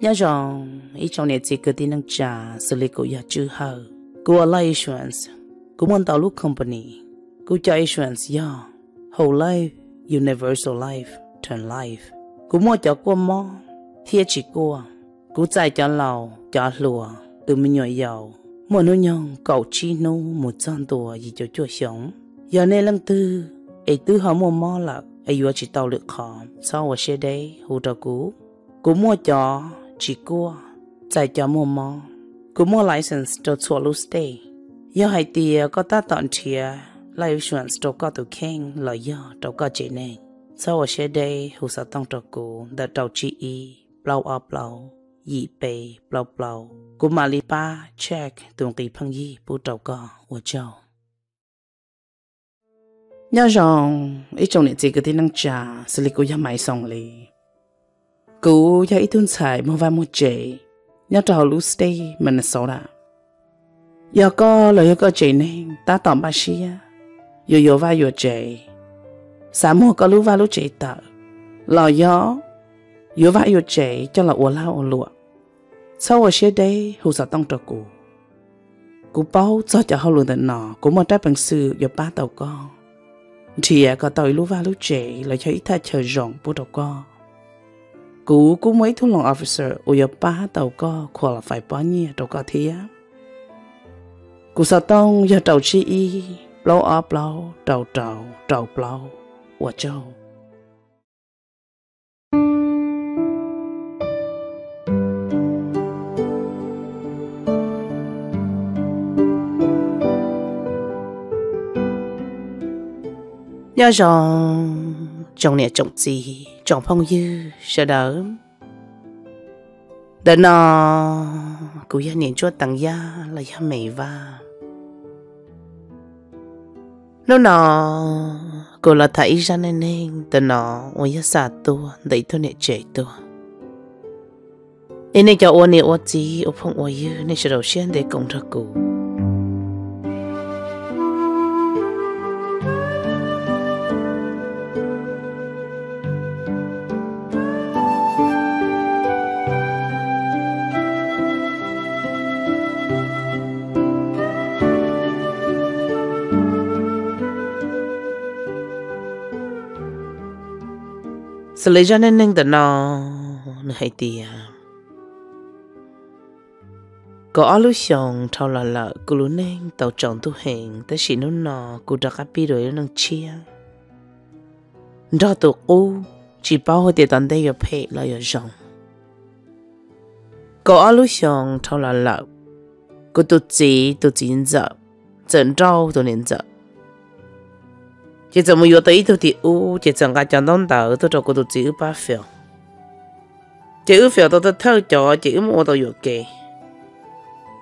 nhớ rằng ý trong này chỉ cứ tin năng trả xử lý của nhà chữ hờ của life insurance của một tàu lúc company của cho insurance ya whole life universal life term life của mua cho của mò thiệt chỉ của của chạy cho lầu cho lùa từ mình nhỏ giàu mỗi nô nhong cậu chi nô một trăm tuổi gì cho chua sống giờ này lần tư ấy tư họ mua mò là ấy vừa chỉ tàu lựa khó sau ở xe đấy hồ trợ cũ của mua cho chỉ cua tại cho mua mò, cú mua license cho chua lúc stay yo hai tia có ta tận chia lại insurance cho có tụ khen lợi do cho có chế nè sau ở xe đây hồ sa tông cho cô đã trâu chi y blau up blau yi pe blau blau cú mà li ba check tuồng kỳ phăng yi bu trâu có của châu nhớ rằng ít trong này gì có thể năng trà xử lý của nhà máy xong liền cho ít itun sai mo vài mo che. Nhớ trò lúc stay mình là xấu đã. Giờ có lời có chị này, ta tỏm bà xí á. Dù dù va dù chị. mua có lúc va lúc chị tờ. Lò gió. Dù va dù chị cho là ủa lao ổ lụa. Sau ở xe đây, hồ sợ tông trò cụ. Cụ bao cho cho họ lùn tận nọ, cụ mơ trái bằng sư dù ba tàu con. Thì à có tàu lúc va lúc chị là cho ít tha chờ rộng bố đầu con cú cú mấy thu lòng officer u yo ba tàu co khua là phải bao nhiêu tàu thế thía cú sao tông giờ tàu chi y blow up blow tàu tàu tàu blow của châu dạ Nhớ rồi trong nè trọng gì trọng phong dư sợ đỡ đỡ nó cụ ya nền cho tăng gia là ya mày và nó nó cô là thầy ra nè nên đỡ nó ôi ya xả tua đẩy thôi nè chạy tua nên cho ôn nè ôn gì ôn phong ôn dư nên sợ đầu xuyên để công ra cũ sự lấy cho nên nên tận nó hay tiền có lúc xong thâu là lợ cứ lúc nên chọn tu hẹn tới xí nó nọ cứ đặt cái bi rồi nó chia đó tụ ô chỉ bảo hồi tiền tận đây giờ phê là giờ xong có lúc xong thâu là lợ cứ tụ chỉ tụ chỉ giờ trận trâu tụ nên giờ chỉ giờ mới tới thôi thì u chỉ chẳng cả chẳng đông đầu tôi cho cô tôi chỉ ba phiếu chỉ ư phiếu tôi tôi thâu cho chỉ ư mua tôi vừa kề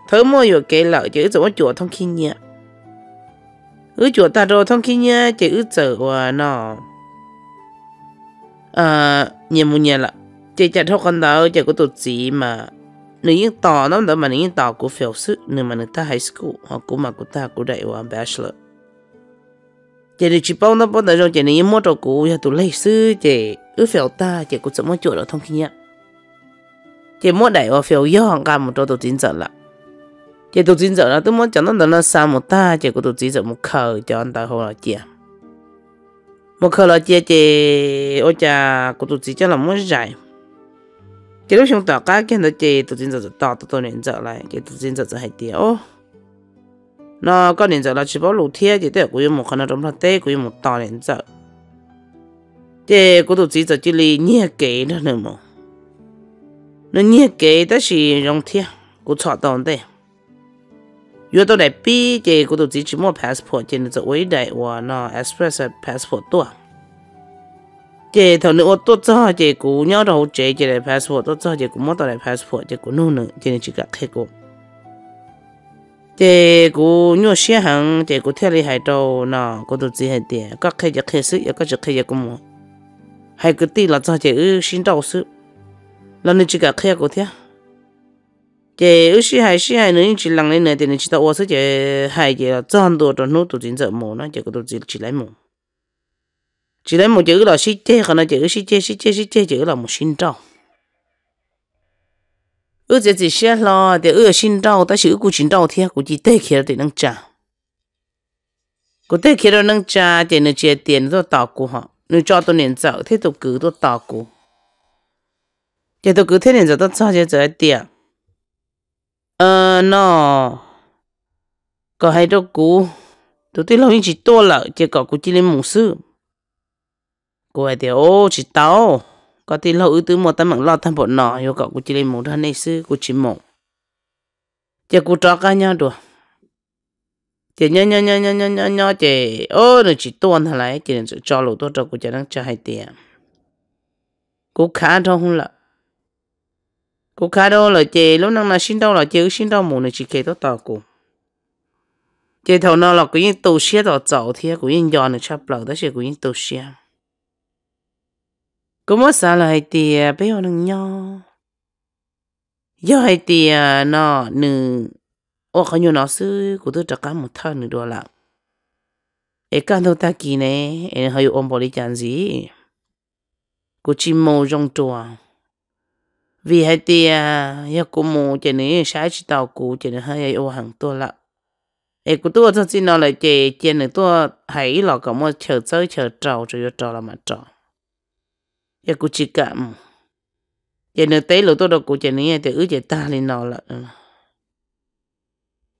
thâu mua vừa kề lợi chỉ ư chỗ chùa thông khi nhẹ ư chùa ta rồi thông khi nhẹ chỉ ư chở và nó à nhiều mua nhẹ là chỉ chặt thâu con đầu chỉ có tôi chỉ mà nữ yên tỏ nó đó mà nữ yên tỏ của phiếu sức nữ mà nữ ta high school hoặc của mà của ta của đại và bachelor chị được chỉ bao năm bao đời rồi chị này mua đồ cũ giờ tụi lấy sư chị ứ phèo ta chị cũng sớm mua chỗ đó thông kia chị mua đại ở phèo yêu hàng cam một đồ tụi chín giờ là chị tụi chín giờ là tôi muốn cho nó nó xa một ta chị cũng tụi chín giờ một khờ cho anh ta hồ là chị một khờ là chị chị ôi cha cũng tụi chín giờ là muốn giải chị lúc chúng ta cá kia nó chị tụi chín giờ tỏ tụi tôi nên giờ lại chị tụi chín giờ hay tiêu nó có nên giờ là chỉ bảo lũ thiên thì để cũng một khả năng trong là tê cũng một tòa nên giờ thế cũng tụt chỉ giờ chỉ li nhẹ kế đó mà nó nhẹ kế đó là rong thiên cũng chọn tao đấy yêu tao đại bi thì cũng tụt chỉ chỉ mua passport thì nó ấy đại và nó express passport tua thế thằng nữa tôi cho thì cũng nhớ đầu chế thì passport tôi cho thì cũng mua tao passport thì cũng nô nữa thì chỉ cả thế cô nhớ xe hàng thế cô theo đi hai đầu nọ cô tụt gì hết tiền các khai giặc khai sự các giặc khai giặc cũng hai cái tí là cho chị ư xin đầu sự là nên chỉ cả khai cô theo chị ư xí hai xí hai nữa chỉ lằng lên này thì nên chỉ tao sự chị hai chị là chọn đồ cho nó chính giờ mồ nó chị cô tụt chỉ lấy mồ chỉ lấy một chữ là xí chê còn là chữ xí chê xí chê xí chê chữ là một xin đầu ở giờ chỉ xe lo để ở xin đâu ta chỉ cũng xin đâu thì cũng chỉ tê kia để nâng trả cô tê kia để nâng trả để nửa chia tiền rồi tao của họ nửa cho tôi nền dạo thế tôi cứ tôi tao của để tôi cứ thế nền dạo tôi cho cho giờ tiền ờ nó có hai đứa cũ tôi tuy lâu nhưng chỉ to lại chỉ có cũng chỉ lên mùng sư cô ấy thì ô chỉ tao có tí lâu ưu tứ một tấm mạng lo thăm bộ nọ yêu cậu của chị lên một thân này sư của chị mộng chị cụ trọ ca nhau đùa chị nhớ nhớ nhớ nhớ nhớ nhớ nhớ chị ô nó chị tuôn thằng lại chị nên cho lũ tôi cho của chị đang cho hai tiền cụ khá thôi không lợ cụ khá đâu là chị lúc năng là xin đâu là chị xin đâu mù này chị kể tôi tao cụ chị thầu nó là cũng như tù xe tỏ chậu thì cũng như giòn được chắp lâu đó chị cũng như tù xe cũng sao lại thì bây giờ nâng nhau. Giờ hay thì nó à, nữ ô khó nhu nó sư của tôi chắc cả một thân nữ đồ lặng. Ê càng thâu ta kỳ này, ê hay ôm bỏ đi chán gì. Cô chỉ mô trong tổ, Vì hay thì giờ à, cô mô chỉ nữ sai chỉ tàu cô chả nữ hơi ô hàng tôi lặng. Ê cô tôi thật sự nó lại chè chè nữ tôi hãy là cả một chờ chơi chờ trầu chờ trầu là mà trầu ya ku chi cảm ya nửa tế lỗ tôi đâu cụ chả nè thì ứ chả ta lên nọ là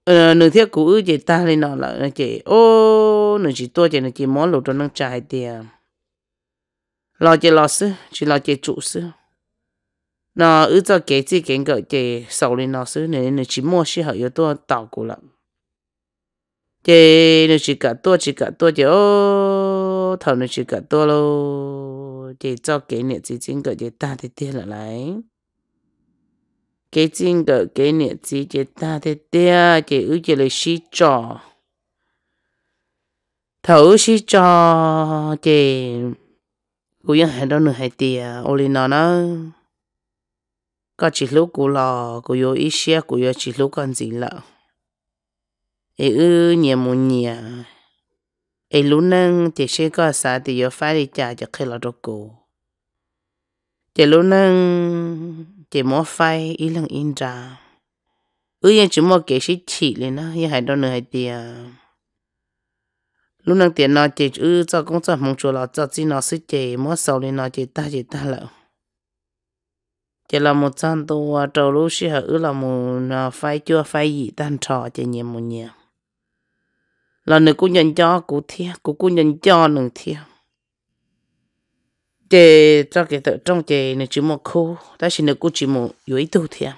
ờ nửa thiết cụ ứ chả ta lên nọ là chả ô nửa chỉ tôi chả nửa chỉ món lỗ tôi năng trái tiền lo chả lo sư chỉ lo chả chủ sư nó ứ cho kế chỉ kiến gọi chả sầu lên nọ sư nửa nửa chỉ mua sĩ hậu yếu tôi tạo cụ lắm chả nửa chỉ cả tôi chỉ cả tôi chả ô thầu nửa chỉ cả tôi luôn để cho cái niệm chỉ chính cỡ để ta thế thế lại cái chính cỡ cái niệm chỉ để ta thế thế để ưu chỉ là sĩ trò thấu sĩ trò để cú yên hai đó nữa hai tia ô li nó nó có chỉ lúc cú lò cú yo ít xe cú yo chỉ lúc còn gì lợ ê ư nhiều một nhiều ai lú nâng chỉ sẽ có sa thì yo phải đi trả cho khi là đồ cổ chỉ lú nâng chỉ mua phải ý lăng yên ra ư yên chỉ mua cái gì chỉ lên nó yên hai đôi nửa hai tiền lú nâng tiền nó chỉ ư cho công cho mong chùa là cho chỉ nó sức chỉ mua sầu lên nó chỉ ta chỉ ta lợ chỉ là một trăm à, trầu lú sĩ hở ư là một phải chưa phải gì tan trò chỉ nhiều một nhiều là nữ cũng nhận cho cụ thiệt cụ cũng nhận cho nữ thiệt chế cho cái tự trong chế nữ chỉ một khu ta chỉ nữ cũng chỉ một dưới tu thiệt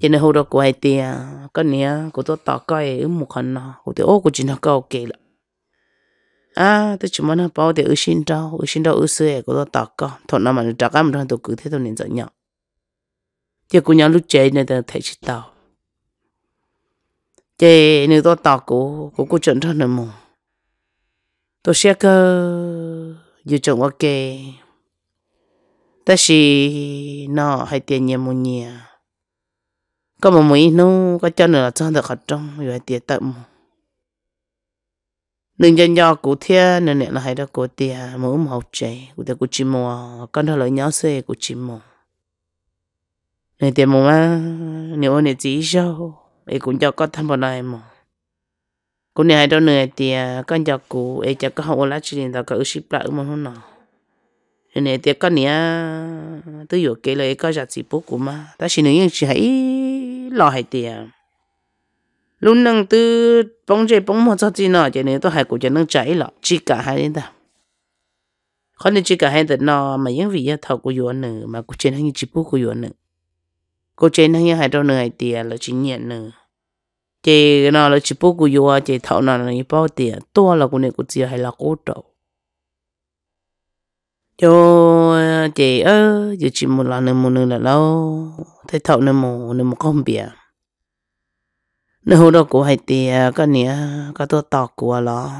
chế nữ hồ đó của ai tiệt có nè của tôi tỏ coi ở một phần nó của tôi ô của chỉ nó câu kể là à tôi chỉ muốn bảo để ở xin đâu ở xin đâu ở xưa của tôi tỏ coi thôi nó mà nó trả cái mình thôi tôi cứ thế tôi nên dạy nhau chế của nhau lúc chế này tôi thấy chỉ tao chị nữ tôi tỏ của của cô chuẩn thân là mù tôi sẽ cơ dù chồng ok ta chỉ nó hay tiền nhiều một nhiều có một mũi nó có cho nữa cho được khẩn trong rồi tiền tậm nên dân do cụ thia nên là hay đó cụ tiền mỗi một trẻ cụ tiền cụ chim mua con thằng lời nhớ xe cụ chim mua nên tiền mua mà nếu anh chỉ sâu ê cũng cho có tham bọn này mà cũng này đâu nữa thì con cho cụ ê cho có học lá chuyện đó có ưu ship lại mà không nào nên này thì con này tôi vừa kể lại có giặt gì bố của má, ta chỉ nói chỉ hãy lo hay tiền lúc nâng tư bóng chơi bóng một cho chi nọ cho nên tôi hay của cho nâng chảy lọ chỉ cả hai đến ta khó nên chỉ cả hai đến nọ mà những vị thầu của yuan nữa mà của trên hai chỉ bố của yuan nữa cô chế nó hay đâu nữa tiền là chỉ nhận nữa chị nó là chỉ bố của yo chị thảo nó là bao tiền to là cô này cô chỉ hay là cô trâu cho chị ơi, giờ chỉ một lần nữa một lần là lâu thấy thảo nữa một nữa một không biết nếu hồi đó cô hay tiền cái nè cái tôi tọt của nó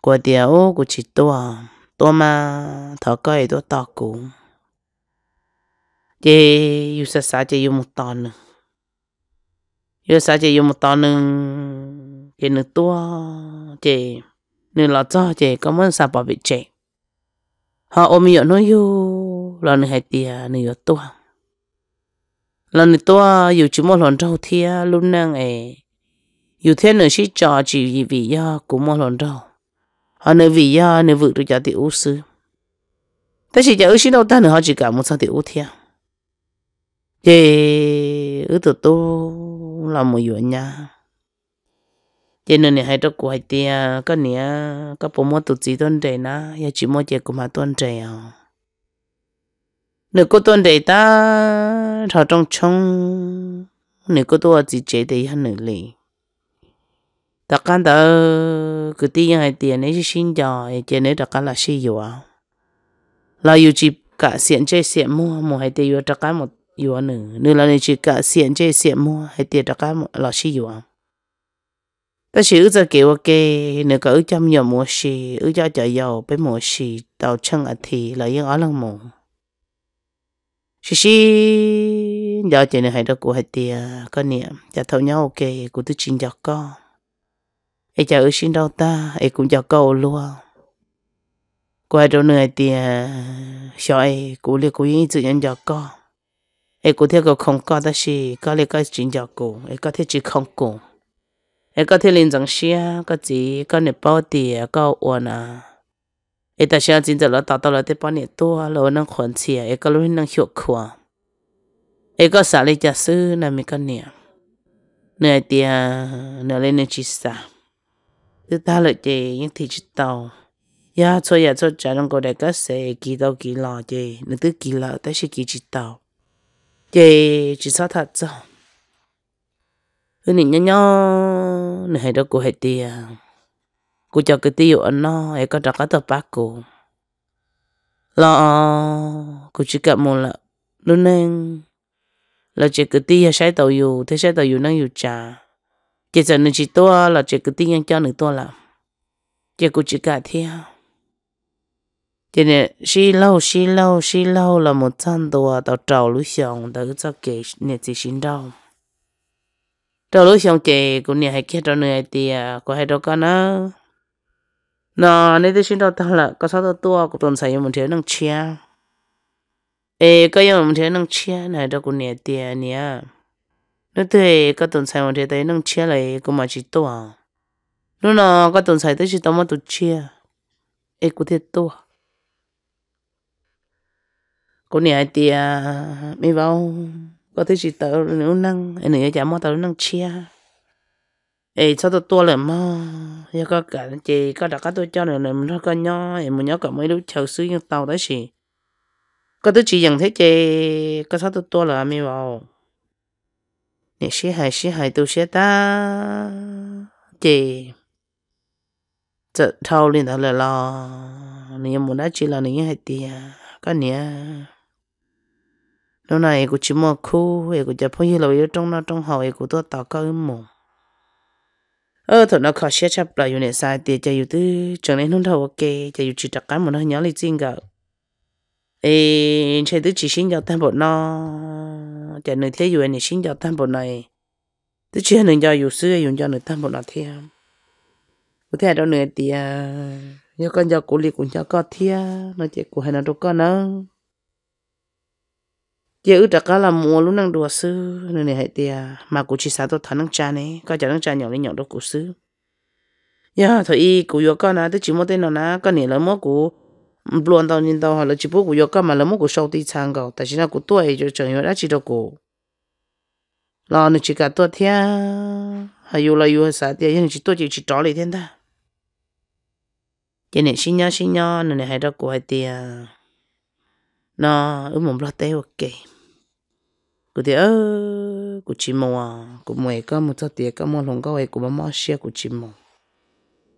của tiền ô của chị tôi à. tôi mà thảo cái tôi tọt cũng ye yusa sa che yu mutan yu sa che yu mutan nung che nu tua che nu lo cho che có muốn sa bỏ bị che họ ôm yo nói yêu, lo nu hai tia nu yo tua lo nu tua yu chỉ một lần trâu thia luôn năng e yu thế nữa chỉ cho chỉ vì do cũng một lần trâu họ nữa vì do nữa vượt được cho tiểu sư thế chỉ cho ước xin đâu ta nữa họ chỉ cả một sao tiểu thia chị ứ tụ tu là một chuyện nha chị nên này hay cho cô hay tia có nia cái bố mua tụ chỉ tuần trẻ na ya chỉ mua chị cũng mà tuần trẻ à nếu cô tuần trẻ ta thọ trong trong nếu cô tôi chỉ chế thì hơn nữa liền đặc căn đó cái tia hay tia này chỉ xin cho chị này đặc căn là xin rồi là yêu chỉ cả xiên chế xiên mua mua hay tia yêu đặc căn một อยู่หนึ่งนึกแล้วนี่ชีกะเสียนเจเสียมัวให้เตียตะก้าหล่อชีอยู่อ่ะแต่ชีอือจะเกี่ยวกับเนื้อก็อือจำยอมมัวชีอือจะจะยาวไปมัวชีเตาช่างอธิแล้วยังอ๋อลังมัวชีชียาวเจเนื้อให้ตะกูให้เตียก็เนี่ยจะเท่าเนี้ยโอเคกูต้องชินจากก็ไอ้จะอือชินดาวตาไอ้กูจะเก่าล้ว qua chỗ này thì sợ cô liệt cô yên tự nhận cho con ai có thể cái không có đó là có lẽ cái chính giáo cổ ai có thể chỉ không cổ ai có thể lên rằng xe có gì có nếp bao tiền có ổn à ai ta xe chính giáo là đào tạo là thế bao nhiêu tua là năng khoản tiền ai có lúc năng hiệu quả ai có xả lấy giả sư là cái có niệm nửa tiền nửa lên nửa chỉ xả thứ ta lợi chị những thị chỉ tàu ya cho ya cho trả trong cổ đại các xe kỳ tàu kỳ lò chị nửa thứ kỳ lò tới sẽ kỳ chỉ tàu chị chỉ sao thật sao cứ nhìn nhau nhau này hay đâu cô hay tiền cô cho cái tiêu ăn nó hay có đặt cái tờ bác cô lo cô chỉ gặp một là luôn nên là chỉ cái tiêu sai tàu dù thế sai tàu dù năng dù trà chỉ sợ nên chỉ to là chỉ cái tiêu nhân cho nữa to là chỉ cô chỉ cả theo thế nên xí lâu xí lâu xí lâu là một trăm đô tàu trầu lũ xiong tàu cho kể nè chỉ xin đâu trầu lũ xiong kể cũng nè hay kia trầu nè thì có hay đâu cả nữa nó nè thì xin đâu tao là có sao đâu tua cũng tồn tại một thiếu năng chia ê có yêu một thiếu năng chia này đâu cũng nè thì nè nó thì có tồn tại một thiếu tới năng chia lại cũng mà chỉ tua nó nó có tồn tại tới chỉ tao mà tụt chia ê có thể tua cô nè thì mi vào có thứ gì tớ nếu năng em nữa chả mua tớ năng chia ê sao tớ tua lại mà giờ có cả chị có đặt cái tôi cho này này nó có nhỏ em muốn nhớ cả mấy đứa chờ xứ nhưng tàu đấy chị có thứ chỉ nhận thấy chị có sao tớ tua lại mi vào nè xí hài xí hài tôi sẽ ta chị chợ thâu lên thằng là lo nè muốn đã chỉ là nè hay tiền có nè lúc này cũng chỉ mua khu cũng chỉ phong như là yêu trong nó trong hậu cũng tôi tạo cơ mồm ơ thằng nó khó xe chấp lại yêu này sai tiền chạy yêu tư chẳng nên hôn thầu ok chạy yêu chỉ đặt cái một nó nhớ lại riêng gạo ê chạy tư chỉ xin cho tam bộ nó chạy nơi thế yêu này xin cho tam bộ này tư chỉ nên cho yêu sư yêu cho nơi tam bộ nó thế có thể đâu nữa tiền nhớ con cho cô liệt cũng cho có thia nó chạy của hai nó đâu có nữa giờ ước cả là mua lúc năng đùa sư nên này hãy tiề mà cụ chỉ sao tôi thằng năng cha này có chả năng cha nhỏ lên nhỏ đâu cụ sư giờ dạ, thôi y cụ vô con à tôi chỉ mua tên nó nè con này là mua cụ luôn tao nhìn tao hoặc là chỉ bố cụ vô con mà là mua cụ sâu tí sang cầu tại chỉ là cụ tuổi cho chồng nhỏ đã chỉ đâu cụ lo nữa chỉ cả tuổi thiên, hay yêu là yêu sao tiề nhưng chỉ tuổi chỉ chỉ trỏ lại thiên ta cái dạ này xin nhau xin nhau nên này hãy đó cụ hãy tiề nó ở một lo tê ok cụ thì ơ cụ chỉ mò cụ mày à, có một số tiền có một lồng có vậy cụ bấm mò xe cụ chỉ mò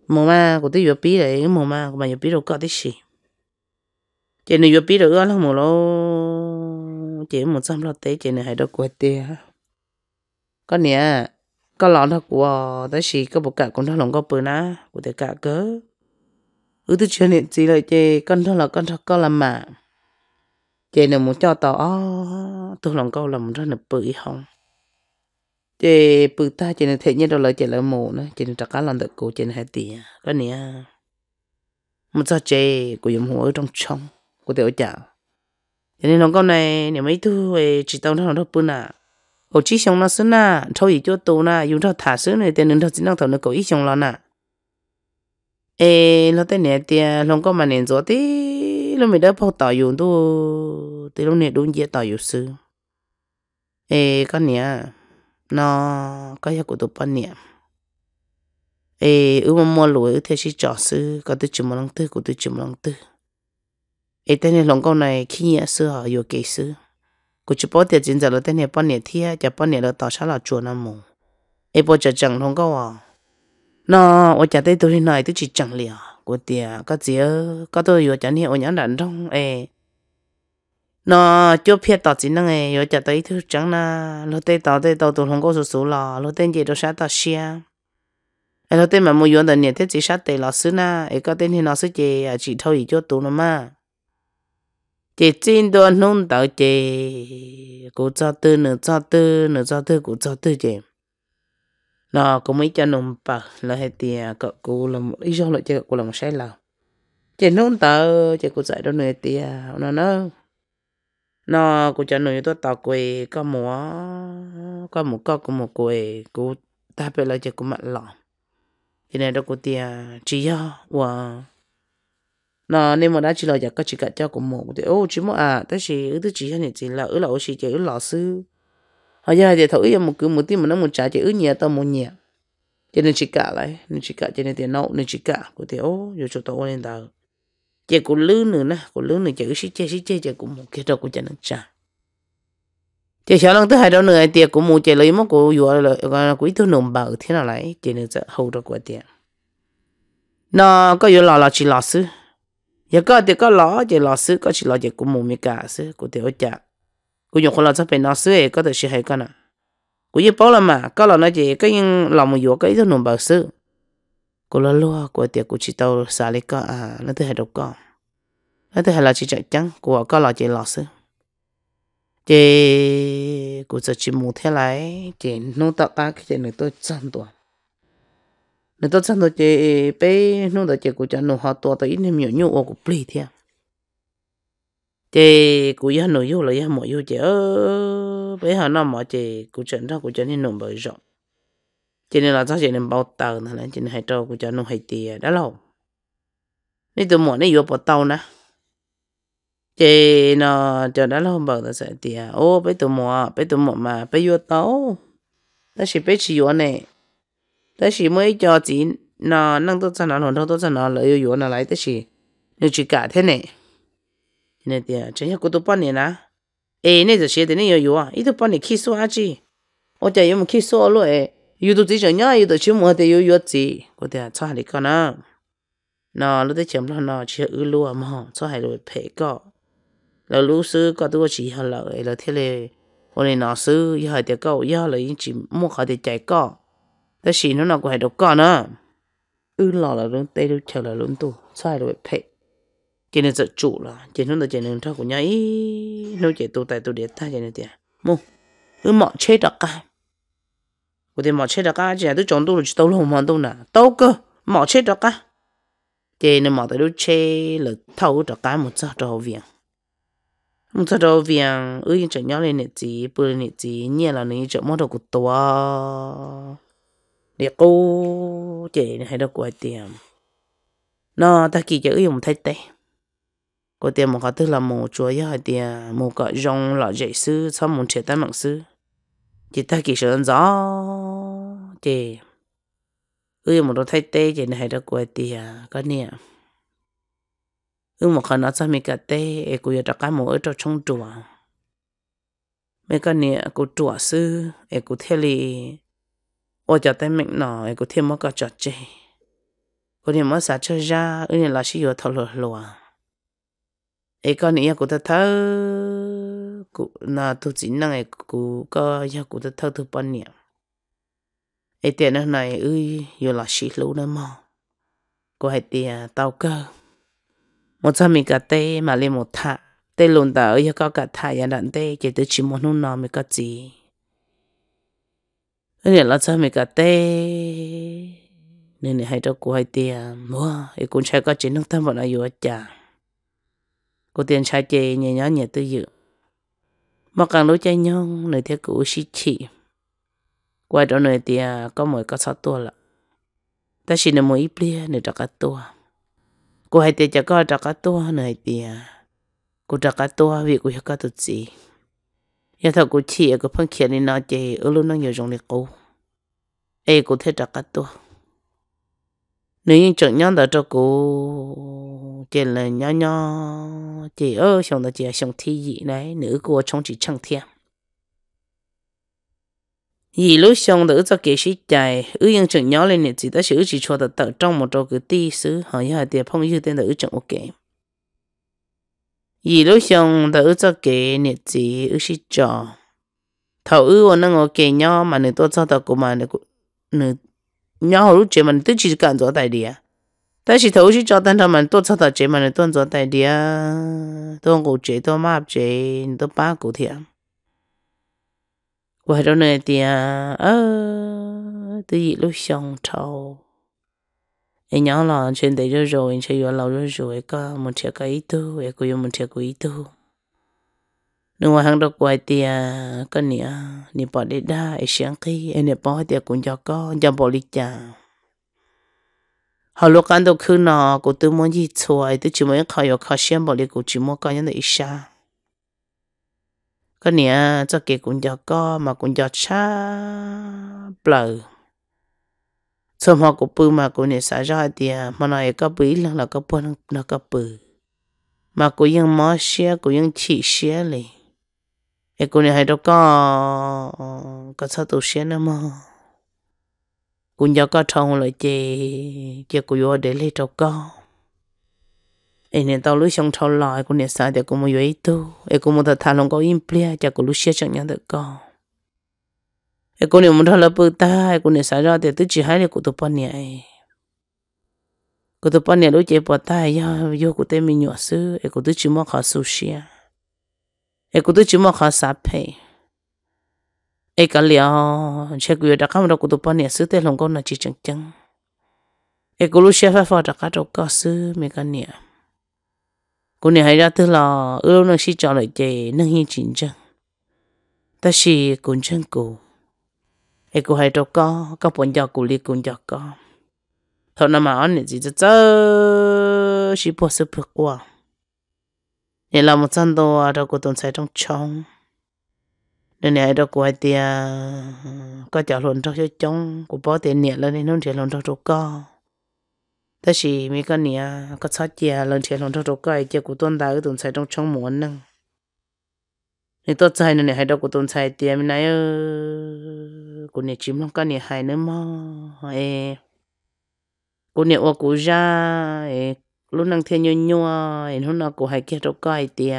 mò mà cụ thấy vừa biết đấy mò mà cụ mà vừa biết đâu có thế gì chị này vừa biết được ơ lắm mò lo chị một trăm lo tê chị này hay đâu quay tê có nè có lọ nó của tới gì có bộ cả cũng nó lồng có bự ná cụ thể cả cớ ư tôi chuyện gì rồi chị con thôi là con thật có làm mà chị nào muốn cho tao tôi lòng câu lòng rất là bự hông chị bự ta chị nào thấy nhớ đâu lời chị lỡ mù nữa chị nào trắc cá lòng được cô chị nè hai tỷ đó nè một sao chị của dùng hồ ở trong trong của tiểu chảo cho nên lòng câu này nè mấy thứ về chỉ tao nó đâu bự nè ở chỉ xong nó xứ nè thôi gì cho tao nè dùng cho thả xứ này tên nó chỉ năng thầu nó cố ý xong lo nà ê nó tên nè tia lòng có mà nền gió tí nó mình đã phong tỏ dùng tu tí nè đúng dễ tỏ dùng sư ê con nè nó có nhà của tụi con nè ê ư mua lúa theo chỉ trò sư có tư chừng một lần tư của tư chừng một lần ê tên này lòng câu này khi nhẹ sư họ yêu kỳ sư của chú chính giờ là tên này bọn nè thia cho bọn nè là tỏ sao là chùa nam mùng ê bố chờ chẳng lòng câu à nó ở chợ đây tôi này tôi chỉ chẳng liền của tiền có gì có tôi vừa chẳng hiểu ở nhà đàn trong ấy nó chưa biết tao chỉ năng ấy vừa chợ đây tôi chẳng na lúc tây tao tây tao tôi không có số số lò lúc tây gì đâu sát tao xia ấy lúc tây mà mua vừa đàn này tây chỉ sát tây lò xứ na ấy có tên thì nó sẽ chỉ chỉ thôi cho tôi nó mà chỉ xin đó nông tao chỉ cố cho tư nửa cho tư nửa cho tư cố cho tư chỉ nó cũng mấy cha nông bà là hết tiền cậu cô là một lý do lại chơi cô là một sai lầm chỉ nôn tờ chỉ cô dạy đâu nơi tiền nó nó nó cô cho nông tôi tạo quỳ có múa có một con có một quỳ cô ta phải là chỉ cô mặt lòng thì này đâu cô tiền chỉ do và nó nên mà đã chỉ là giờ có chỉ cả cho cô một thì ô chỉ một à tới chỉ ứ tới chỉ cho những chỉ là ứ là ô chỉ chỉ ứ lọ sư họ giờ thì thổi một cứ một tí mà nó một trái chỉ ứ nhẹ tao một nhẹ cho nên chỉ cả lại nên chỉ cả cho nên tiền nậu nên chỉ cả của tiền ô giờ cho tao lên tao chỉ của lứ nữa nè của lứ nữa chỉ ứ xí chê xí chê chỉ của một cái đó của cho nên trả chỉ sợ lần thứ hai đó nữa tiền của một chỉ lấy mất của vừa là quý thứ nồng bảo thế nào lại cho nên sẽ hầu được của tiền nó có vừa lò là chỉ lò sư giờ có thì có lò chỉ lò sư có chỉ lò chỉ của một miếng cả sư của tiền ô chả cô dùng con lợn cho bên nó sữa có thể sử hay con à cô dùng bao lần mà có lợn nói gì cái những lòng một yếu cái thứ nụm bảo sữa cô lo lo cô tiệc cú chỉ tàu xả lấy con à nó thứ hai đâu con nó thứ hai là chỉ chạy trắng của có lợn chỉ lọ sữa chị cú sẽ chỉ mua thế này chị nô tạo ta cái chị người tôi chăn tuổi người tôi chăn tuổi chị bé nô tạo chị cú chăn nô họ tuổi tôi ít nên nhiều nhiều ô cú plei thế à chị cũng yên nội yêu là yên mọi yêu chị ơ bây giờ nó mọi chị cụ chuyện đó cụ chuyện đi nộm bởi rộng chị nên là cho chị nên bao tờ thằng này chị nên hay cho cụ chuyện nó hay tiền đó lâu nên tụi mọi nó yêu bỏ tàu nè chị nó cho đó lâu bờ ta sẽ tiền à. ô bây tụi mọi bây tụi mọi mà bây yêu tàu đó là bây chỉ yêu này đó là mới cho chị nó năng tốt cho nó hồn tốt cho nó lợi yêu yêu nó lại ta chỉ nếu chỉ cả thế này Ine tia chenya kutupa nina. E eh, ne zo shete ne yo yuwa. Ito pa ni kiso achi. O tia yo mo kiso alo e. Eh. Yudu zi chanya yudu chi mo te yo yo zi. Ko tia cha li ka na. Nà lúc đấy chấm lo nà chỉ ư lu à mà cho hai rồi phải có. Là lúc sư có tôi chỉ hà lợi là thế này. Hôm nay nà sư y hai tiệt câu y hai lợi chỉ mua hai tiệt chạy có. Đó chỉ nó nà có hai độc có nà. Ư lo là luôn tây e luôn chờ là luôn tu cho hai rồi phải chỉ nên sợ chủ là chỉ nên là chỉ nên thao của nhà ý nấu chế tụ tại tụ điện ta chỉ nên tiền mu ư mọ chế đặc ca của tiền mọ chế đặc ca chỉ là tôi chọn tôi chỉ tao lồng hoàn tôi nè tao cơ mọ chế đặc ca cho nên mọ tại tôi chế là thâu đặc ca một sao trâu viện một sao trâu viện ư yên chọn nhau lên nè chỉ bự lên nè chỉ nhẹ là nè chọn mua đồ của tôi để cô chế này đâu của tiền nó ta kỳ chữ dùng thay tay cô tiền một cái tức là một chúa với hai tiền một cái rong là dạy sư sau một trẻ tay mạng sư chỉ ta kỳ sơn gió chị ư một đôi thay tê chị này đã quay tiền cái nè ư một cái nó sao mi cái tê e cô giờ đặt cái một ở trong trong chùa mấy cái nè cô chùa sư e cô theo li ô cho tay mình nọ e cô theo mất cái chợ chị cô thì mất xả chơi ra ư là chỉ có thầu lừa lừa e ka ni ia ko ta thau ku na tu chi na ngai ku ka ia ko ta thau tu pan ni e te na na e ui yo la shi lu na ma ko hai te a tau ka mo cha mi ka te ma le mo tha te lon ta e ka ka tha ya dan te ke te chi mo nu na mi ka chi nên là cha mi cả tê nên là hai cháu cô hai tia mua, em cũng sẽ có chuyện nước tham bọn ai yêu cha cô tiền sai chê nhẹ nhó nhẹ tư dự mà càng lối chơi nhông nơi thế cũ xí chị quay đó nơi thì có mỗi có sáu tua lận ta chỉ là mỗi ít bia nơi đó cả tua cô hay tiền chả có đó cả tua nơi thì cô đó cả tua vì cô có tụt gì nhà thằng ừ, cô chỉ cô phân khiển nên nó chơi ở luôn nó nhiều dùng để cô ai cô thấy đó cả tua nếu như chọn nhau đó cho cô chỉ là nhau nhau chỉ ở xong đó chỉ là xong thi gì này nữ cô trong chỉ chẳng thiam vì lúc xong đó cho kế sĩ chạy ư yên chọn nhau lên chỉ ta sử chỉ cho đó tạo trong một trò cái tí xứ hỏi là tiền phong như tên đó ư chọn ok vì lúc xong đó cho kế nè chỉ ư sĩ cho, thầu ư ở năng ok nhau mà nữ tôi cho đó của mà nữ 然后姐们都去干做代理啊，但是头去交单他们多找到姐们的多做代理啊，多我姐多妈姐都八股天，我还到那点啊，都一路乡愁。人家老人全得着肉，人家有老人肉，一个没吃过一头，一个又没吃过一头。nuwa hang do quay tia ka ni a ni pa de da e shiang ki e ne pa tia kun ja ko ja bo li cha ha lo kan do khu na ko tu mo ji chua e tu chi khai kha yo kha shiang bo li ko chi mo ka yan de isha ka ni a cha ke kun ja ko ma cha bờ cho mà cô bự mà cô này sao ra thì mà nói cái bự là là cái bự là cái bự mà cô ยัง mới xé cô ยัง chỉ xé liền e cô này hay đâu có ờ, có sao tụ xe nữa mà cô nhớ có trong lại chị chị cô vô để lấy trâu con em nên tao lúc xong trâu lại cô này sai thì cô mới vậy tu em cô muốn thật thà lòng có im plia cho cô lúc xe chẳng nhận được con em cô này muốn thật là bự ta em cô này sai ra thì tức chỉ hai là cô tụ bận nè cô tụ bận nhảy lúc chị bỏ tay yo yo cô tên mình nhỏ sư em cô tức chỉ mong khó sushi à ai cũng e kutu chimo kha sap phe e ka lia che gu da kam ro kutu pa ne su te lòng con là chỉ chang chang ai cũng lu che fa fa da ka ro ka su mấy cái ne ku ne hai ra thứ la ơ nó shi cho lại che nang hi chin chang ta shi kun chang ku e ku hai ro ka ka pon ja ku li kun ja thằng nào mà ở này chỉ cho chỉ bớt sự phức quá để làm một chân đồ à đâu có tồn tại trong trong nên này đâu có ai tia có chả luôn trong cho trong của bó tiền nhẹ lên nên nó chỉ luôn trong chỗ co ta chỉ mấy con nhẹ có sát chè lên chỉ luôn trong chỗ co chỉ của tuần ta tồn tại trong trong muốn nè nên tôi chạy nên này đâu có tồn tại tiền mình này của nhẹ chim lông con nhẹ hai nữa mà cô nhẹ ô cú ra lúc năng thiên nhau eh, nhau em hôm nào cô hai kia đâu coi tiề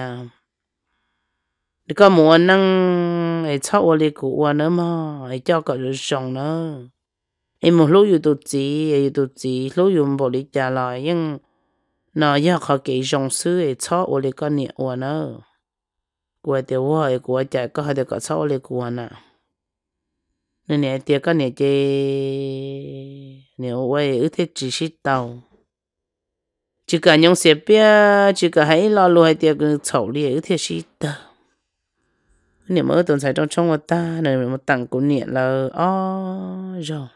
đi có mùa năng ấy ô ở đây của nữa mà ấy cho cả rồi sống nữa em một lúc yêu tụt gì yêu tụt gì lúc yêu một đi trả lại nhưng nó giờ họ kỹ dòng sư ấy cháu ở đây có nhiều của nữa của tiểu hoa của chạy có hai đứa có cháu ở đây của nè nên nè tiề có nè chơi nè quay ước thế chỉ xít tàu chỉ cả những xe bia chỉ cả hãy lo lo hay tiệc chậu liệt thì xí tờ nếu mà tuần sai trong trong người ta nếu mà tặng của niệm là ó rồi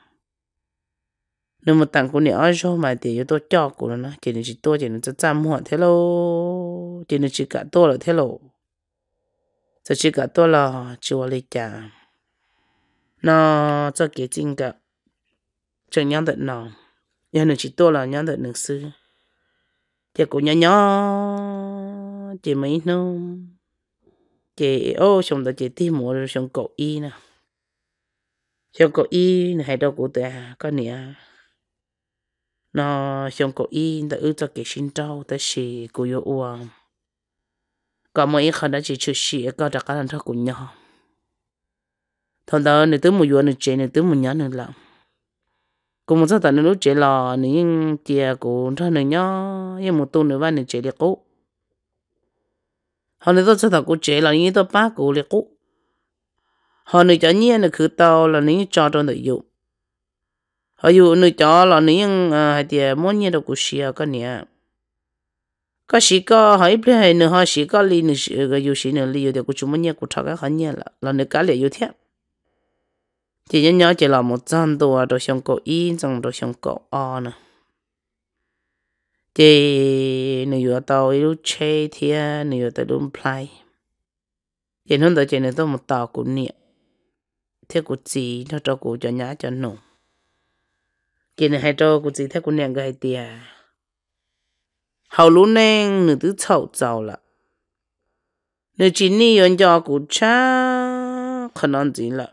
nếu mà tặng của niệm ó rồi mà thì tôi cho của nó chỉ nên chỉ tôi chỉ nên cho chăm muộn thế lô chỉ nên chỉ cả tôi là thế lô cho chỉ cả tôi là chùa lý trả nó cho cái chính cả chẳng nhắn tận nào nhưng chỉ tôi là nhắn tận được sư chị cô nhỏ nhỏ chị mấy nó chị ô xong đó chị tìm mua xong cổ y nè xong cổ y nè hay đâu của tụi à, con nè nó xong cổ y ta ư cho cái sinh trâu tới xì của yêu uông có mấy khăn đó chị chữ xì có đặc cái thằng thằng của nhau thằng đó nữa tới mùa vừa nữa chế nữa tới mùa nhỏ nữa lắm cũng muốn sao ta nó chế là những tia cũng cho nó nhá nhưng một tuần nữa vào nó chế được cố họ nói tôi sao ta cũng chế là những tôi ba cũng được cố họ nói cho nhiên là cứ tao là những cho cho nội dụng họ dụ nói cho là những hai tia muốn nhiên là cũng xia cái nè có sĩ có hỏi bây giờ nữa họ sĩ có lý nữa cái dụ sĩ nữa lý dụ thì cũng chúng muốn nhiên cũng thắc cái họ nhiên là là nữa cái lý dụ thiệt chỉ nhớ nhớ chỉ là một dân à, đồ xong cổ in xong đồ xong cổ o nè chỉ, nếu yếu tàu yêu chơi thì nếu yếu tàu đúng play chị hôm đó chỉ nữ tàu một tàu của nè thế của chị nó cho của cho nhá cho nổ chỉ nữ hai cho của chị thế của nè cái tia hầu lúc nè nữ tứ chậu giàu là nữ chị nữ yếu cho của chả khả năng gì là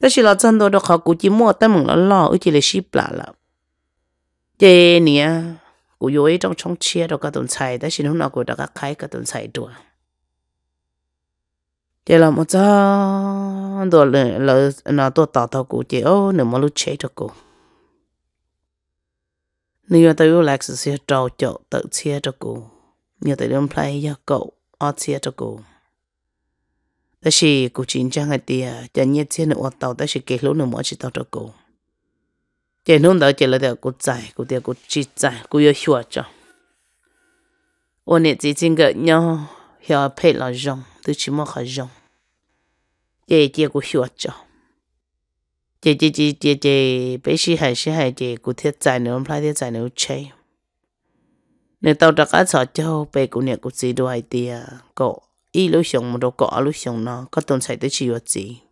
但是老真多都考古只摸但蒙了老，而且来西不了。这年古有一种从切到各种菜，但是侬那古大家开各种菜多。这老么子多人老那多打到古这哦，那么路切着古。你要到有来是些照脚到切着古，你要到用 play 要狗啊切着古。ta chỉ cụ chín trang hay tiề chả nhét xiên nữa tàu ta chỉ kể lỗ nữa mỗi chỉ tàu cho cụ chỉ nôn đó chỉ là để cụ giải cụ tiề cụ chỉ giải cụ yêu hiểu cho ôn nè chỉ chính cái nhau hiểu phải là rong tôi chỉ muốn học rong chỉ chỉ cụ hiểu cho chỉ chỉ chỉ chỉ chỉ bây giờ hay sẽ hay chỉ cụ thiết giải nữa phải thiết giải nữa chơi nếu tàu đã cá sọ cho bây cụ nè cụ chỉ đuổi tiề cậu ý lúc xong một đồ cỏ lúc xong nó có tồn tại tới chiều gì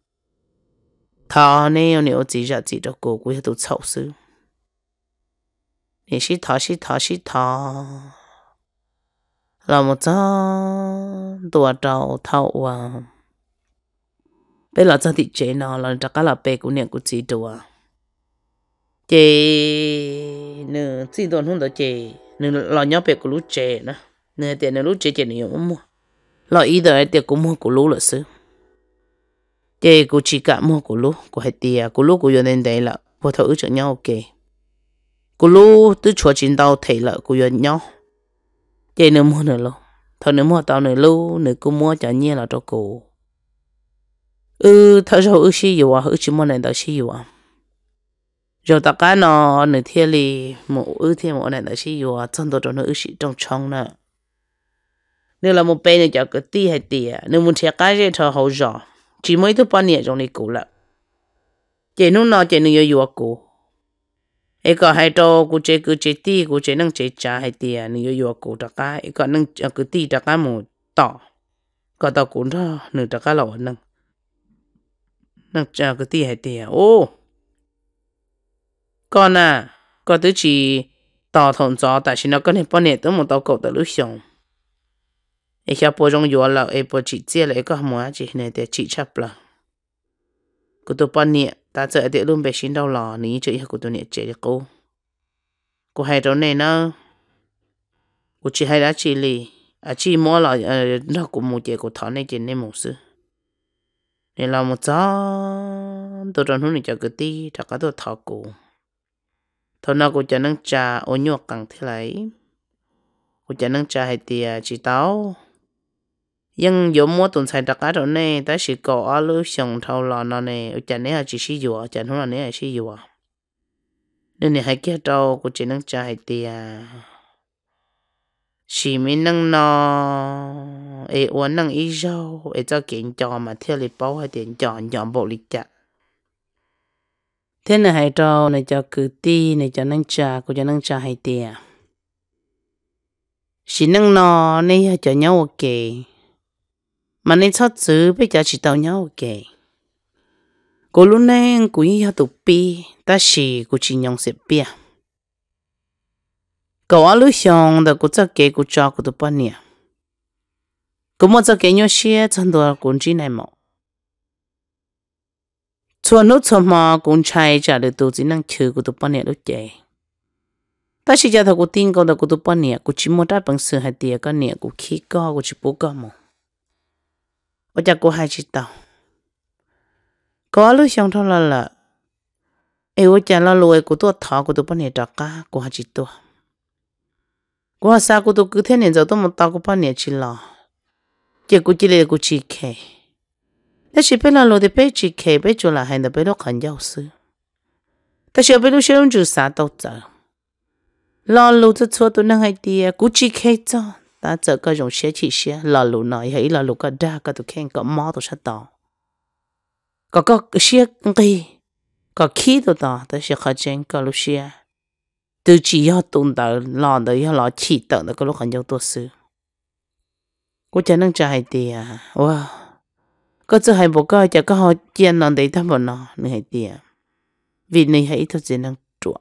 thọ nếu nếu chỉ ra chỉ đồ cổ quý tụ xấu sư nếu xí thọ xí thọ xí thọ là một cho tụa trầu à bây là cho thị chế nó là cho cá là bê của niệm của chỉ tụa chế nửa chỉ tuần không đó chế nửa lo nhau bê của lũ chế nữa nửa tiền lũ chế chế nửa mua lo ý đời tiệc cũng mua của lú là sư chế của chỉ cả mua của lú của hai tiệc, của lú của dân đến đây là vô thấu cho nhau ok của lú tứ chùa chín tàu thấy là của dân nhau chế nữa mua nữa lo thầu nữa mua tàu nữa lú nữa cũng mua chả nhiên là cho cổ ừ thật ra ước xí gì à ước chỉ mua này tao xí gì à rồi tất cả nó nửa thiên li một ước thiên một này là xí gì à chân đó cho nó ước gì trong trong nữa nếu là một bên này cho cái tì hay tì à nếu muốn chia cái gì cho hậu rõ chỉ mới thứ ba nhiêu trong này cũ là chỉ nó nói chỉ nó yêu yêu à cũ ấy có hai trâu cú chế cứ chế tì cú chế năng chế trả hay tì à nó yêu yêu à cũ đặc cái ấy có năng à, cú tì đặc cái một tỏ có tao cũng đó nửa đặc cái lẩu năng năng trả cú tì hay tì à ô còn à có thứ chỉ tỏ thằng gió tại sao nó có thể bao nhiêu tới một tàu cầu tới lúc xong e kia po jong yo la e po chi tie le eh, ka mo chi ne te chi chap la ku to pa ni ta che de lum be shin dau la ni che ya ku to ni che ko ku hai to ne na ku chi hai la chi li a chi mo la eh, na ku mu je ku tha ne je ne mo su ne la mo cha to ron hu ni cha ku ti ta ka to tha ku thọ na ku cha nang cha o nyo kang thi lai ku cha nang cha hai tia chi tao nhưng dù mua tuần sai đặc cá rồi nè ta chỉ có ở lối sông thâu lò nó nè ở chả là chỉ sử dụng chả nó là nè sử dụng nên là hai cái đâu của chỉ năng trả hai tia chỉ mình năng nó ai uốn năng ít rau ai cho kiện cho mà theo lịch bao hay tiền trò nhọn bộ lịch chặt thế này hai trâu này cho cử ti này cho năng trà của cho năng trà hai tia chỉ năng nó nay cho nhau ok mà nên cho chữ bây giờ chỉ tao nhau ok cô lúc này quý yêu tụ pi ta chỉ cũng chỉ nhong sẽ bia cậu ở lúc xong đó cô cho kế cô cho cô tụ bao nhiêu cô muốn cho kế nhau xe chân đồ cũng chỉ này mà cho nó cho mà cũng chạy trả được tụ chỉ năng chữ cô tụ bao nhiêu lúc vậy ta chỉ cho thằng cô tin cô đó cô tụ bao nhiêu cũng chỉ muốn ra bằng sự hay tiền cái nè cô khi có cô chỉ bố có mà 我家哥还知道，哥路想通了了，哎，我家那路哎，我多逃，我都把你找噶，我还知道，我啥我都隔天连着都没到，我把你去了，结果这里我去开，那是被那路的被去开，被住了还能被那看钥匙，但是被那小人就啥都走，老路这车都能还低，我去开走。ta giờ có dùng xe chỉ xe là lũ nói hãy là lũ có da có tụ khen có mò tụ sát tỏ có có xe kỳ có khí tụ tỏ ta sẽ khó chén có lũ xe từ chỉ yếu tụng tờ lò đời yếu lò chỉ tận đó có lúc hẳn yếu tụ sư cô chả năng trả hay à wow có chứ hay bộ coi chả có họ chén lòng đấy ta bộ nó nâng hay à vì nâng hãy thật dễ năng trụa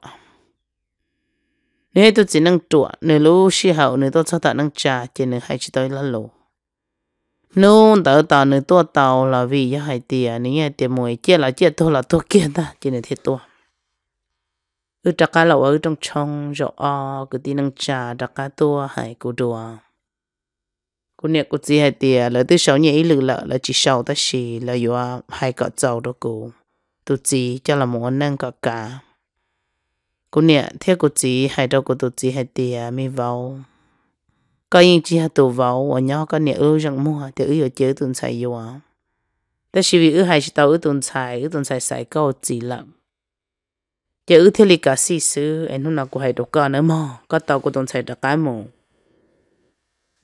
nếu tôi chỉ năng trụ nếu lũ sĩ hậu nếu tôi cho ta năng trà chỉ nếu hai chỉ tôi là lù nếu tớ tàu nếu tôi tàu là vì do hai tiền nếu hai tiền mồi chết là chết tôi là tôi kia ta chỉ nếu thiệt tôi cứ trạc cá lẩu ở trong trong rồi o cứ tin năng trà trạc cá tua hai cú đùa cú nè cú gì hai tiền lỡ tới sáu nhảy lử lợ là chỉ sáu ta xì là vừa hai cọ dầu đó cú tôi chỉ cho là muốn nâng cọ cả cô nè theo cô chị hay đâu cô tổ chị hay tiề mi vào có những chị hay tổ vào ở nhau có nè ư rằng mua thì ư ở chơi tuần sài vô à ta chỉ vì ư hay chỉ tàu ở tuần sài ở tuần sài sài câu chị lắm giờ ở theo lịch cả xí xứ anh hôm nào cô hay đồ cả nữa mà có tàu cô tuần sài đặc cái mồ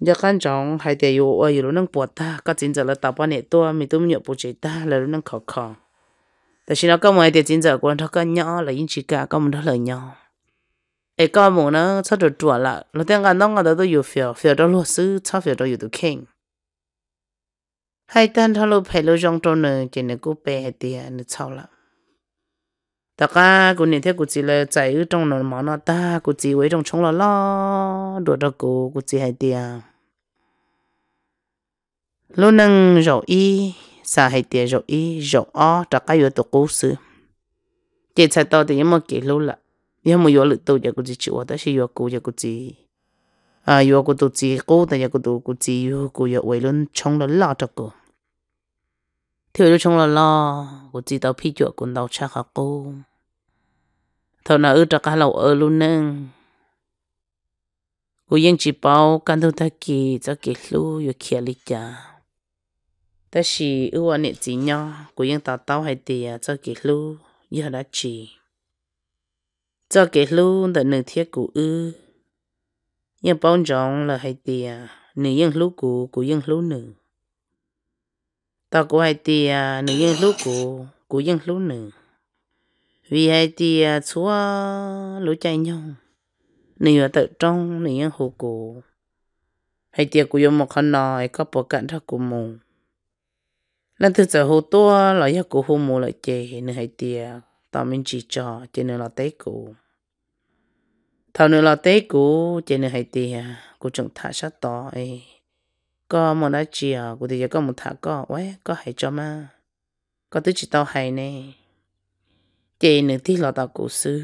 giờ căn trọng hay tiề vô ở yêu nó nâng bột ta có chính giờ là tao bao nè tua mi tụi nhậu bột chị ta là luôn nâng khó khó แต่ฉันก็ไม่เดี๋ยวจริงจังกูนั่นก็ย่อเลยยิ่งชิกาก็มันเลยย่อไอ้ก็มันนะชอบจะจวนละแล้วแต่กันน้องก็ตัวอยู่เฟียวเฟียวตัวลูกซื้อชอบเฟียวตัวอยู่ตัวเข่งให้ตั้งทั้งลูกเพลลูกจงตัวหนึ่งจนกูเปให้เดียนึกชอบละแต่ก็กูเนี่ยที่กูจีเลยใจอยู่ตรงนั้นมองน้าตากูจีไว้ตรงชงละล้อดูดกูกูจีให้เดียลูกนั่งรออี sa hay tiền rồi ý rồi ó trả cái yếu tố cố sự chỉ sai to thì mà kỹ lâu là nhưng mà yếu lực tôi giờ cũng chỉ chịu đó là yếu cố giờ cũng chỉ à yếu cố tôi chỉ cố thì giờ cũng tôi cũng chỉ yếu cố yếu vậy luôn chống là lo cho cô thiếu yếu chống là lo cũng chỉ tao phi chuột cũng đau cha khá cô thôi nào ư trả cái lâu ở luôn nè cô yên chỉ bảo căn thu thắc kỳ cho kỳ lưu yếu kìa lý cha ta chỉ ưu anh chỉ nhau của những tao tàu hay tiền cho kỹ lu giờ đã chỉ cho kỹ lu đã nửa thiết của ư nhưng bao trọng là hay tiền nửa những lu của của những lu nửa tàu của hay tiền nửa những lu của của những lu nửa vì hay tiền chúa lũ chạy nhau nửa tự trong nửa những hồ cổ hay tiền của yêu một con nòi có bộ cạn thật của mùng lần thứ sự hồ tua là yêu cô hôm mua là chè nên hay tiệt, tao mình chỉ cho cho nên là tế cô, thảo nữa là tế cô, cho nên hay tiệt, cô trồng thả sát to ấy có một đã chìa cô thì có một thả có ấy có hay cho mà có thứ chỉ tao hay nè chè nữa thì là tao cổ sư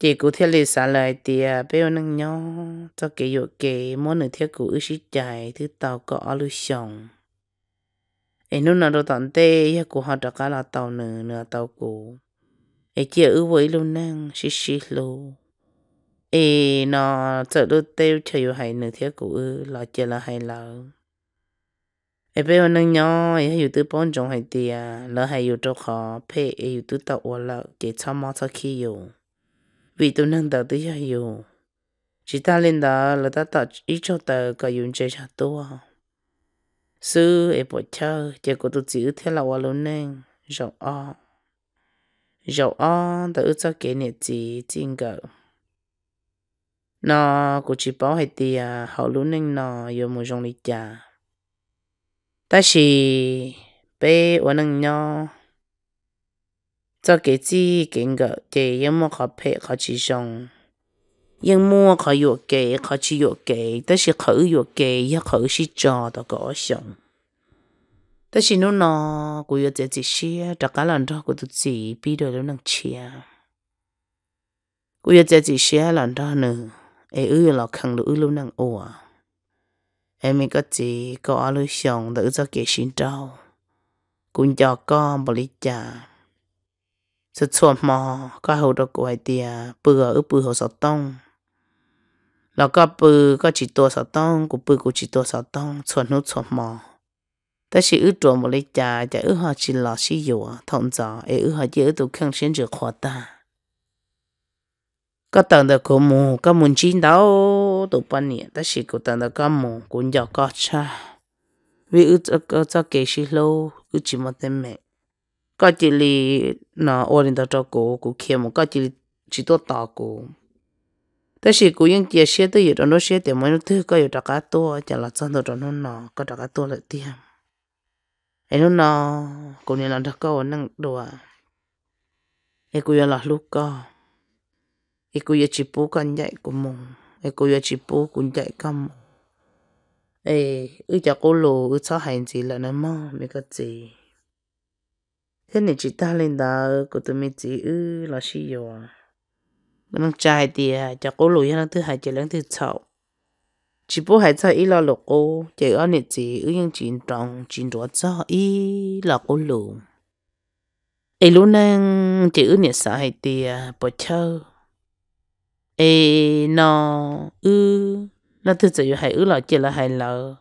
chè cụ theo lý xả lại tiệt, béo năng nâng nhau cho cái dụ cái món nửa theo cụ ước sĩ chạy thứ tàu có alu sòng e nu nó rồi tận tê ya cụ họ trạc là tàu nè, nửa tàu cô. e kia ư với luôn năng xí xí lô ê, nó chợ đôi tê chờ yêu hay nửa thế cô ư là chờ là hay là e bây giờ năng nhỏ e hay từ bốn trong hay tia là hay yêu cho khó pe e yêu từ tàu ô lợ chỉ cho mò cho khi yêu vì tôi năng tàu tới yêu chỉ ta lên đó là ta tao ít cho tờ có dùng chơi cho tôi sư ấy bỏ chờ, chỉ có tôi chữ thế là luôn nên rộng o rộng o ta ước cho kể nè chỉ chinh gỡ nó cũng chỉ bảo hay thì à hậu luôn nên nó yêu một dòng lý cha ta chỉ bé ở nâng nhau cho cái gì kiện gỡ chỉ yêu một khó phê khó chỉ dòng ยังมัวขออยู่เก๋ขอชิอยู่เก๋แต่สิเขาอยู่เก๋ยเขาสิจอต่อก็ชงแต่สินู่นนอกูอยู่เจจิเชียจากการหลังทอกูตุจีปีโดยแล้วนังเชียกูอยู่เจจิเชียหลังทอหนึ่งเอ้ยหลอกขังหรือลูนังอัวเอ็มก็จีก็อาลุชงแต่อือจะเก๋ชินเจ้ากูจะก็บริจาคสุดส่วนมอก็หูดอกไอเตียเปื่ออือปือหัวสอต้องแล้วก็ปือก็จีตัวสอต้องกูปือกูจีตัวสอต้องส่วนนู้ส่วนมอแต่ชีอื้อตัวมลิจาจะอื้อหอจีหลอชีอยู่ทงจอเออื้อหอจีอื้อตัวเครื่องเชียนจือขอตาก็ตั้งแต่กูมูก็มุนจีนเดาตัวปนเนี่ยแต่ชีกูตั้งแต่ก็มูกูอยากก็ชาวิอื้อจะก็จะเกชิโลอื้อจีมันเต็มเมก็จีลีน่ะโอรินตาจอกูกูเข้มก็จีจีตัวตากู ta chỉ cố những chia sẻ tới giờ nó sẻ thì mỗi thứ có giờ đặt cá to chả là xong rồi nó nó có đặt cá to lại tiêm ấy nó nó cố nên là đặt câu năng đồ à ấy cố giờ là lúc co ấy cố giờ chỉ bố con dạy của mình, ấy cố giờ chỉ bố cũng dạy con ấy ư chả cố lù ư sao hành gì là nó mong mấy cái gì thế này chỉ ta lên đó của tụi mình chỉ ư là xí rồi nang chai thì à, cho cô lùi nang thứ hai chỉ lăng thứ sáu chỉ bố hai cho ít lo lộc cô chỉ ở nè chỉ ư những chuyện trong chuyện đó cho ý lo cô lùi ấy lúc nang chỉ ư nè sợ hai thì à, bỏ chơi ai nó ư nó thứ chỉ hai ư là chỉ là hai lo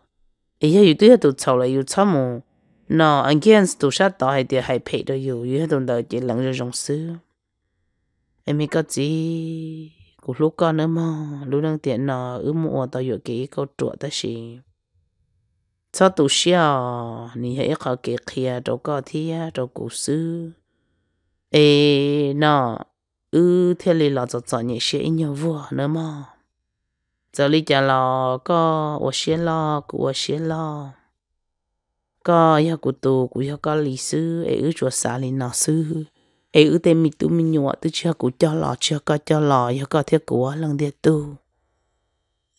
ai giờ tụi thứ sáu là yêu sáu mù nó anh kia tụi sát đó hai thì hai phải đó yêu yêu tụi đó chỉ lăng rồi rong xưa em mi có gì cũng lúc con nữa mà lúc đang tiện nó ư mua tao dựa cái câu chuột ta xì cho tụ xeo nì hãy khó kể kia đâu có thi, đâu cụ sư ê nó ư thế lì lọ cho cho nhẹ xe nhiều vua nữa mà giờ lì chả lọ có ô xe lọ cụ ô xe lọ có yêu cụ tù cụ yêu có lì sư ê ứ chuột xa lì nó sư ấy ư tên mình tu mình nhọ tu chưa cú cho lò chưa có cho lò yêu có thiết của lần địa tu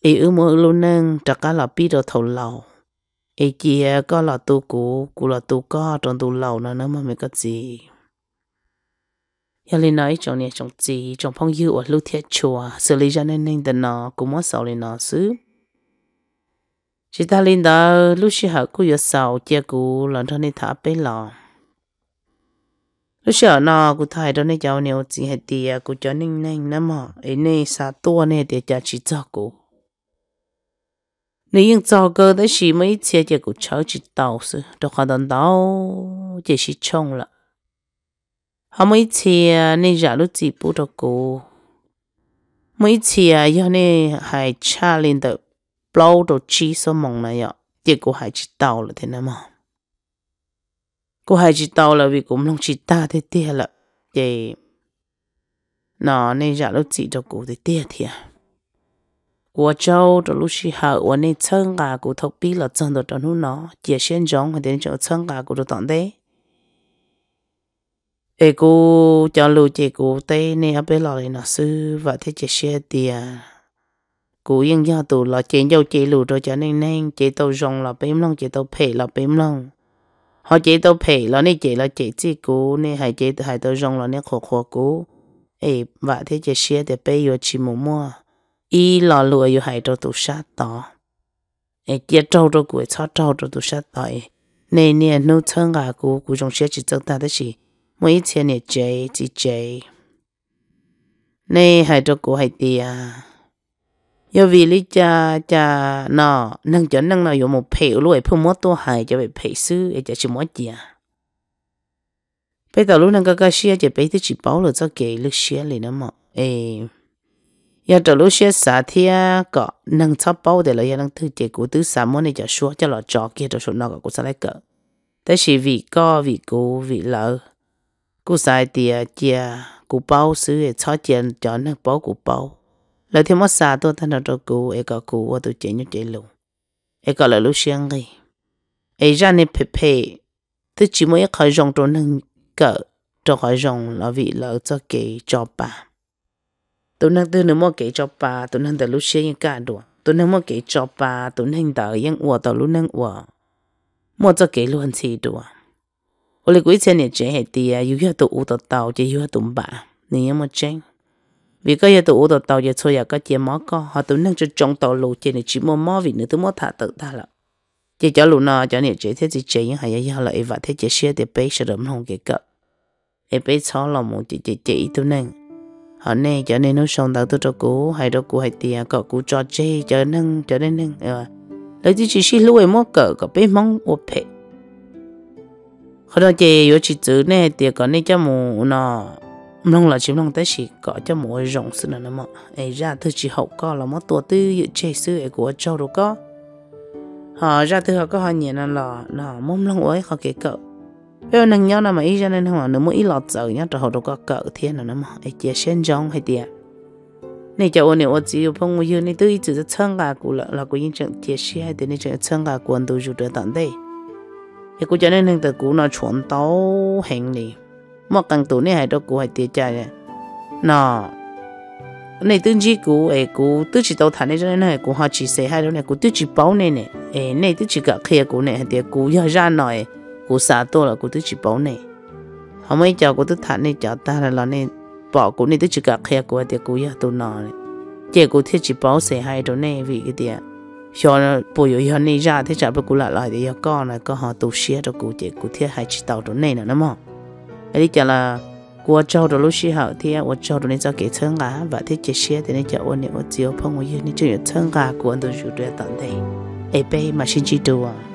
ấy ư mua luôn nâng chắc cả là biết được thầu lầu ấy kia à, có là tu cũ cũ là tu có trong tu lầu nữa nữa mà mình có gì giờ lên nói trong này trong gì trong phong yêu ở lúc thiết chùa xử lý ra nên nên tên nó cũng mất sầu lên nó xứ chỉ ta lên đó lúc xưa họ cứ giờ sầu chia cũ lần cho nên thả bên lòng lúc sợ nó cụ thầy đó nên cháu nếu chỉ hết thì cụ cho nên nên lắm mà ấy nên xa tua nên để cha chỉ cho cụ nếu những cháu cơ đấy chỉ mấy chia cho cụ cháu chỉ tàu sự đâu khó đón đau chỉ chỉ trông là họ mấy chia nên giờ lúc chỉ bút được cụ mấy chia giờ nên hay cha lên được bao đồ chỉ số mong này ạ chỉ cụ hay chỉ tàu là thế nào mà cô hai chị tao là vì cũng long chị ta thế tia là vậy nó nên giả lúc chị cho cô thế tia thì của châu cho lúc chị hậu, của nên chân cả của thọc bi là chân được cho nó nó chỉ xuyên giống hay đến cho chân cả của tận đấy ê cô cho lưu chị cô tê nè áp bê lò này nó sư và thế chị xe tia cô yên giao tụ là chị giao chị lưu rồi cho nên nên chị tao rong là bếm long chị tao phê là bếm long họ chỉ tôi phê là nên chỉ là chỉ chỉ cú nên hay chỉ hay tôi dùng là nên khó khó cú ấy và thế chỉ xe để bây giờ chỉ mua mua ý là lừa rồi hay tôi tu sát đó ấy chỉ trâu trâu cú cho trâu trâu tu sát đó nên nè nô thân à cú cú trong xe chỉ 增 ta đó chỉ mỗi thiên nè chơi chỉ chơi nên hay tôi cú hay à 有为哩家家那能叫能那有么赔路也赔么多还就被赔输，也就是么家。bây giờ lúc nãy các cái xe chỉ bây giờ chỉ bảo là cái lúc xe này nữa mà, ê, giờ trở lúc xe xả thì có nâng cho bảo để là nâng thứ chỉ của thứ xả món này cho số cho là cho kia cho số nó có của xả lại cỡ, tại vì vì có vì cô vì lỡ, cô xài tiền chia cô bảo xứ cho tiền cho nâng bảo cô bảo lời thì mất xa tôi thân đầu cụ ấy có cụ và tôi chỉ như chỉ lù ấy có là lúc sáng ngày ấy ra nè phê phê tôi chỉ mới khỏi rong trốn nâng cỡ cho khỏi rong là vì lỡ cho kế cho bà tôi nâng tôi nếu mà kế cho bà tôi nâng từ lúc sáng cả đùa tôi nâng mà kế cho bà tôi nâng từ yên ủa từ lúc nâng ủa mua cho kể luôn thì đùa Ôi quý chân này chế hệ tìa, yêu hiệu tụ ủ tàu tàu, chế yêu hiệu tôi bà, nên em một chênh vì cái tôi ô tô tàu giờ thôi giờ có chế mó co họ tụi nâng cho trong tàu lù chế này chỉ mua mó vì nữa tụi mó thả tự ta là chế cho lù nọ cho này chế thế thì chế những hay giờ lại và thế chế xe thì bé sẽ đấm không cái cỡ em bé chó là một chị chị chị tụi nâng họ nay cho nên nó xong tàu tụi cho cú hay đâu cú hay tiền có cú cho chơi cho nâng cho nên nâng ờ lấy chỉ chỉ lù em mó cỡ có bé mong ô phe họ đó chế yếu chỉ chữ nè tiền còn nè cho mù nọ nông là chim nông tới chỉ có cho mỗi rộng sự nào nó mọ ấy ra thứ chỉ hậu co là mất tổ tư dự chế sư ấy của châu đâu có họ ra thứ họ có họ nhìn là lò là mông lông ấy họ kể cỡ yêu nàng nhau là mà ý ra nên họ nó ý lọt dở nhá trở họ đâu có cỡ thì là nó mà ấy chia sen rong hay tiệt này cho ôn này ôn chỉ phong ngôi này tôi chỉ là chân gà của là là của những trận chia sẻ hay thì này trận chân gà của anh tôi chụp được tận đây thì cũng cho nên hàng từ cũ nó chuẩn tàu hành này mọ càng tổ này hay đó cú hay tiếc chạy nó này tương chi cú ấy cú tư chỉ tàu thản này cho nên này cú họ chỉ xe hai đó này cú tư chỉ bảo này này ấy này tư chỉ gặp kia cú này thì cú giờ ra nói cú xả to là cú tư chỉ bảo này hôm ấy cháu cú tư thản này chào ta là lo này bỏ cú này tư chỉ cả kia cú thì cú giờ tôi nói chỉ cú tư chỉ bảo xe hai đó này vì cái tiệt cho nó bồi dưỡng cho nên ra thế chả biết cú lại lại thì giờ con này có họ tu sửa cho cú chỉ cú thiết hai chỉ tàu đó này nữa nó mong ấy thì là của châu đồ lúc sau thì ở à, châu đồ nên cho kể thân cả và thế chỉ xe thì nên cho ôn nên ở chiều phong người nên cho thân cả của anh tôi chủ đề tận đây ấy bây mà xin chỉ đồ